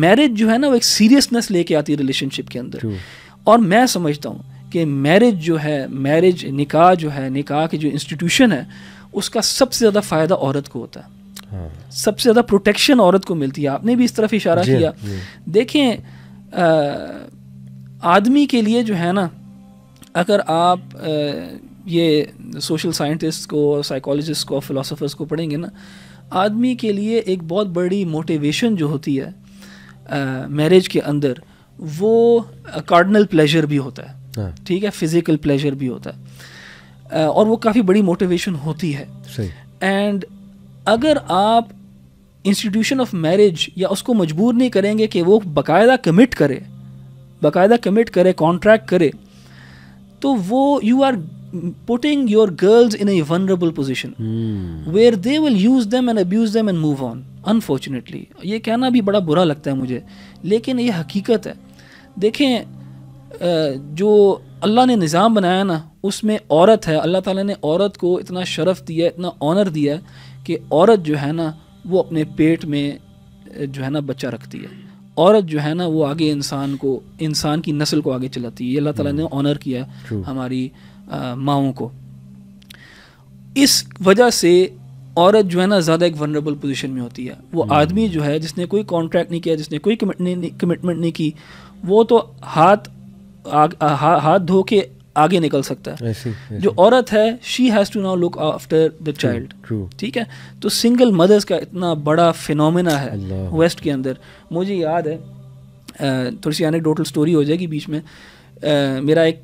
Marriage जो है ना वो एक सीरियसनेस लेके आती है रिलेशनशिप के अंदर और मैं समझता हूँ कि मैरिज जो है मैरिज निकाह जो है निकाह की जो इंस्टीट्यूशन है उसका सबसे ज़्यादा फ़ायदा औरत को होता है हाँ। सबसे ज़्यादा प्रोटेक्शन औरत को मिलती है आपने भी इस तरफ इशारा जी, किया देखें आदमी के लिए जो है ना अगर आप आ, ये सोशल साइंटिस्ट को साइकोलॉजिस्ट को फिलोसोफर्स को पढ़ेंगे ना आदमी के लिए एक बहुत बड़ी मोटिवेशन जो होती है मैरिज के अंदर वो कार्डनल प्लेजर भी होता है हाँ। ठीक है फिजिकल प्लेजर भी होता है और वो काफ़ी बड़ी मोटिवेशन होती है एंड अगर आप इंस्टीट्यूशन ऑफ मैरिज या उसको मजबूर नहीं करेंगे कि वो बाकायदा कमिट करे बाकायदा कमिट करे कॉन्ट्रैक्ट करे तो वो you are putting your girls in a vulnerable position hmm. where they will use them and abuse them and move on unfortunately ये कहना भी बड़ा बुरा लगता है मुझे लेकिन ये हकीकत है देखें जो अल्लाह ने निज़ाम बनाया ना उसमें औरत है अल्लाह ताला ने औरत को इतना शरफ़ दिया इतना ऑनर दिया कि औरत जो है ना वो अपने पेट में जो है ना बच्चा रखती है औरत जो है ना वो आगे इंसान को इंसान की नस्ल को आगे चलाती है अल्लाह ताला ने ऑनर hmm. किया हमारी माओ को इस वजह से औरत जो है ना ज़्यादा एक वनरेबल पोजीशन में होती है वो हम्म। आदमी जो है जिसने कोई कॉन्ट्रैक्ट नहीं किया जिसने कोई कमिटमेंट नहीं की वो तो हाथ हा, हाथ धो के आगे निकल सकता है ऐसी, ऐसी. जो औरत है she has to now look after the child ठीक है तो सिंगल मदर्स का इतना बड़ा फिनोमेना है वेस्ट के अंदर मुझे याद है थोड़ी सी यानी टोटल स्टोरी हो जाएगी बीच में आ, मेरा एक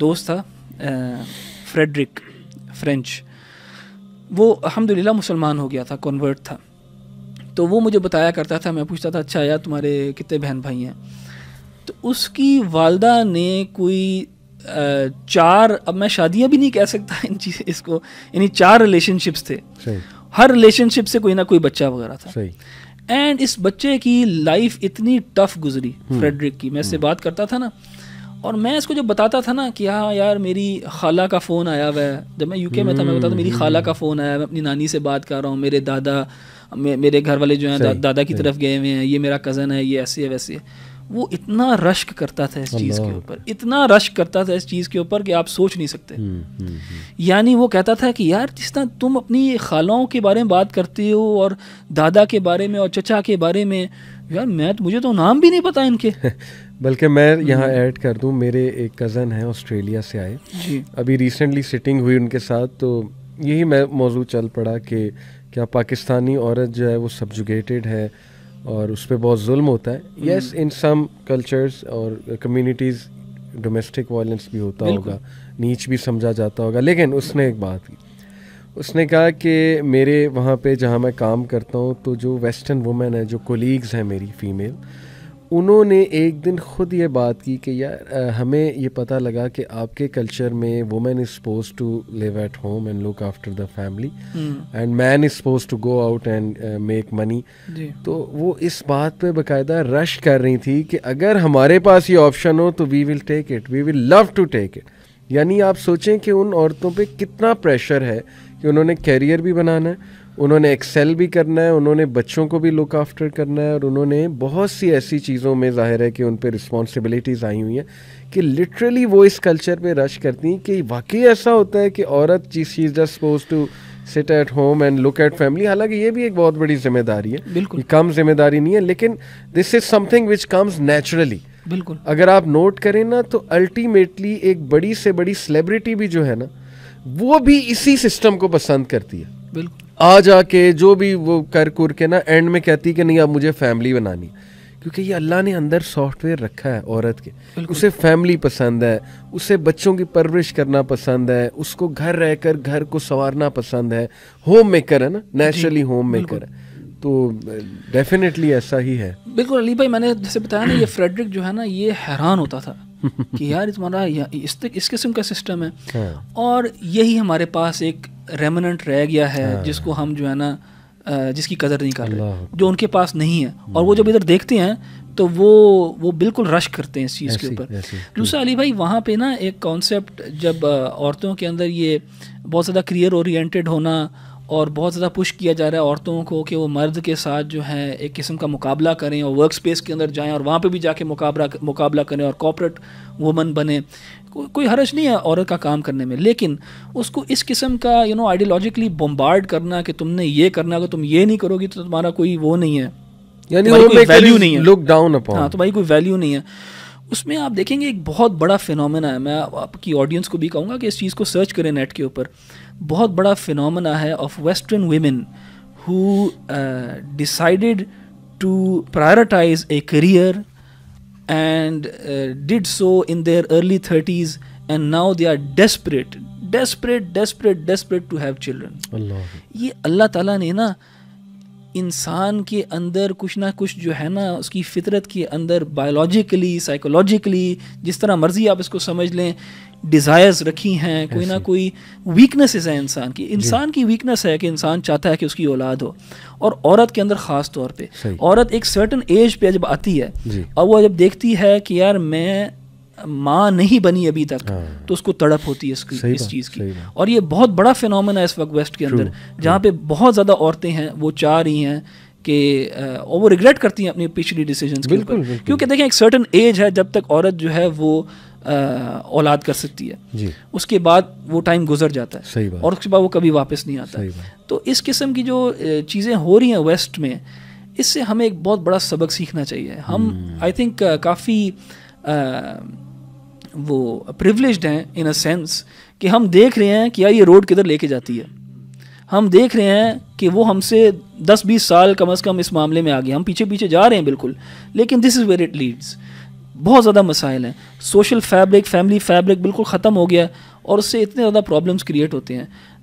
दोस्त था फ्रेडरिक फ्रेंच वो अलहमदिल्ला मुसलमान हो गया था कन्वर्ट था तो वो मुझे बताया करता था मैं पूछता था अच्छा यार तुम्हारे कितने बहन भाई हैं तो उसकी वालदा ने कोई चार अब मैं शादियां भी नहीं कह सकता इन चीज़ इसको यानी चार रिलेशनशिप्स थे हर रिलेशनशिप से कोई ना कोई बच्चा वगैरह था एंड इस बच्चे की लाइफ इतनी टफ गुजरी फ्रेडरिक हम्म। की मैं इससे हम्म। बात करता था ना और मैं इसको जब बताता था ना कि हाँ यार मेरी खाला का फ़ोन आया हुआ है जब मैं यूके में था मैं बताता मेरी खाला का फ़ोन आया मैं अपनी नानी से बात कर रहा हूँ मेरे दादा मे, मेरे घर वाले जो हैं दा, दादा की तरफ गए हुए हैं ये मेरा कज़न है ये ऐसे है वैसे है वो इतना रश्क करता था इस चीज़ के ऊपर इतना रश्क करता था इस चीज़ के ऊपर कि आप सोच नहीं सकते हम्म, हम्म, हम्म। यानी वो कहता था कि यार जिस तरह तुम अपनी खालाओं के बारे में बात करते हो और दादा के बारे में और चचा के बारे में यार मैं तो मुझे तो नाम भी नहीं पता इनके बल्कि मैं यहाँ हम्म। ऐड कर दूँ मेरे एक कज़न हैं ऑस्ट्रेलिया से आए जी अभी रिसेंटली सिटिंग हुई उनके साथ तो यही मैं मौजू चल पड़ा कि क्या पाकिस्तानी औरत जो है वो सब्जुगेटेड है और उस पर बहुत जुल्म होता है येस इन सम कल्चर्स और कम्युनिटीज़ डोमेस्टिक वायलेंस भी होता होगा नीच भी समझा जाता होगा लेकिन उसने एक बात की उसने कहा कि मेरे वहाँ पे जहाँ मैं काम करता हूँ तो जो वेस्टर्न वुमेन है जो कोलीग्स हैं मेरी फ़ीमेल उन्होंने एक दिन ख़ुद ये बात की कि यार हमें ये पता लगा कि आपके कल्चर में women is suppose to live at home and look after the family and man is suppose to go out and make money तो वो इस बात पे बकायदा रश कर रही थी कि अगर हमारे पास ये ऑप्शन हो तो we will take it we will love to take it यानी आप सोचें कि उन औरतों पे कितना प्रेशर है कि उन्होंने कैरियर भी बनाना है उन्होंने एक्सेल भी करना है उन्होंने बच्चों को भी लुक आफ्टर करना है और उन्होंने बहुत सी ऐसी चीज़ों में जाहिर है कि उन पर रिस्पॉन्सिबिलिटीज़ आई हुई हैं कि लिटरली वो इस कल्चर पे रश करती हैं कि वाकई ऐसा होता है कि औरत जिस चीज़ just suppose to sit at home and look at family हालांकि ये भी एक बहुत बड़ी जिम्मेदारी है बिल्कुल कम जिम्मेदारी नहीं है लेकिन this is something which comes naturally बिल्कुल अगर आप नोट करें ना तो अल्टीमेटली एक बड़ी से बड़ी सेलिब्रिटी भी जो है ना वो भी इसी सिस्टम को पसंद करती है बिल्कुल आ जाके जो भी वो कर कुर के ना एंड में कहती कि नहीं अब मुझे फैमिली बनानी क्योंकि ये अल्लाह ने अंदर सॉफ्टवेयर रखा है औरत के उसे फैमिली पसंद है उसे बच्चों की परवरिश करना पसंद है उसको घर रहकर घर को संवारना पसंद है होम मेकर है ना नेचुरली होम मेकर है तो डेफिनेटली ऐसा ही है बिल्कुल अली भाई मैंने जैसे बताया ना ये फ्रेडरिक जो है ना ये हैरान होता था कि यार हमारा इस तक इस किस्म का सिस्टम है हाँ। और यही हमारे पास एक रेमनेंट रह गया है हाँ। जिसको हम जो है ना जिसकी कदर नहीं कर रहे जो उनके पास नहीं है हम्म। और वो जब इधर देखते हैं तो वो वो बिल्कुल रश करते हैं इस चीज़ के ऊपर दूसरा हम्म। अली भाई वहाँ पे ना एक कॉन्सेप्ट जब औरतों के अंदर ये बहुत ज़्यादा करियर ओरिएंटेड होना और बहुत ज़्यादा पुश किया जा रहा है औरतों को कि वो मर्द के साथ जो है एक किस्म का मुकाबला करें और वर्क स्पेस के अंदर जाएं और वहाँ पे भी जाके मुकाबला मुकाबला करें और कॉपरेट वुमन बने को, कोई हर्ज नहीं है औरत का काम करने में लेकिन उसको इस किस्म का यू नो आइडियोलॉजिकली बम्बार्ड करना कि तुमने ये करना अगर तुम ये नहीं करोगी तो तुम्हारा कोई वो नहीं है यानी वैल्यू नहीं है लुक डाउन अपॉन हाँ तुम्हारी कोई वैल्यू नहीं है उसमें आप देखेंगे एक बहुत बड़ा फिनोमेना है मैं आपकी ऑडियंस को भी कहूँगा कि इस चीज़ को सर्च करें नेट के ऊपर बहुत बड़ा फिनोमेना है of western women who decided to prioritise a career and did so in their early thirties and now they are desperate desperate desperate desperate to have children ये अल्लाह ताला ने ना इंसान के अंदर कुछ ना कुछ जो है ना उसकी फितरत के अंदर बायोलॉजिकली साइकोलॉजिकली जिस तरह मर्जी आप इसको समझ लें डिज़ायर्स रखी हैं कोई ना कोई वीकनेसेस हैं इंसान की इंसान की वीकनेस है कि इंसान चाहता है कि उसकी औलाद हो और औरत के अंदर ख़ास तौर पे औरत एक सर्टन एज पे जब आती है और वो जब देखती है कि यार मैं माँ नहीं बनी अभी तक हाँ। तो उसको तड़प होती है इसकी इस चीज़ की और ये बहुत बड़ा फिनोमेना है इस वक्त वेस्ट के अंदर जहाँ पे बहुत ज़्यादा औरतें हैं वो चाह रही हैं कि और वो रिग्रेट करती हैं अपनी पिछली डिसीजन के ऊपर क्योंकि देखें एक सर्टन एज है जब तक औरत जो है वो औलाद कर सकती है जी। उसके बाद वो टाइम गुजर जाता है सही बात। और उसके बाद वो कभी वापस नहीं आता तो इस किस्म की जो चीज़ें हो रही हैं वेस्ट में इससे हमें एक बहुत बड़ा सबक सीखना चाहिए हम आई थिंक काफ़ी वो प्रिवलिज हैं इन अ सेंस कि हम देख रहे हैं कि यार ये रोड किधर लेके जाती है हम देख रहे हैं कि वो हमसे 10-20 साल कम अज़ कम इस मामले में आ गए हम पीछे पीछे जा रहे हैं बिल्कुल लेकिन this is where it leads बहुत ज़्यादा मसाइल हैं सोशल फैब्रिक फैमिली फैब्रिक बिल्कुल ख़त्म हो गया और उससे इतने ज़्यादा प्रॉब्लम्स क्रिएट होते हैं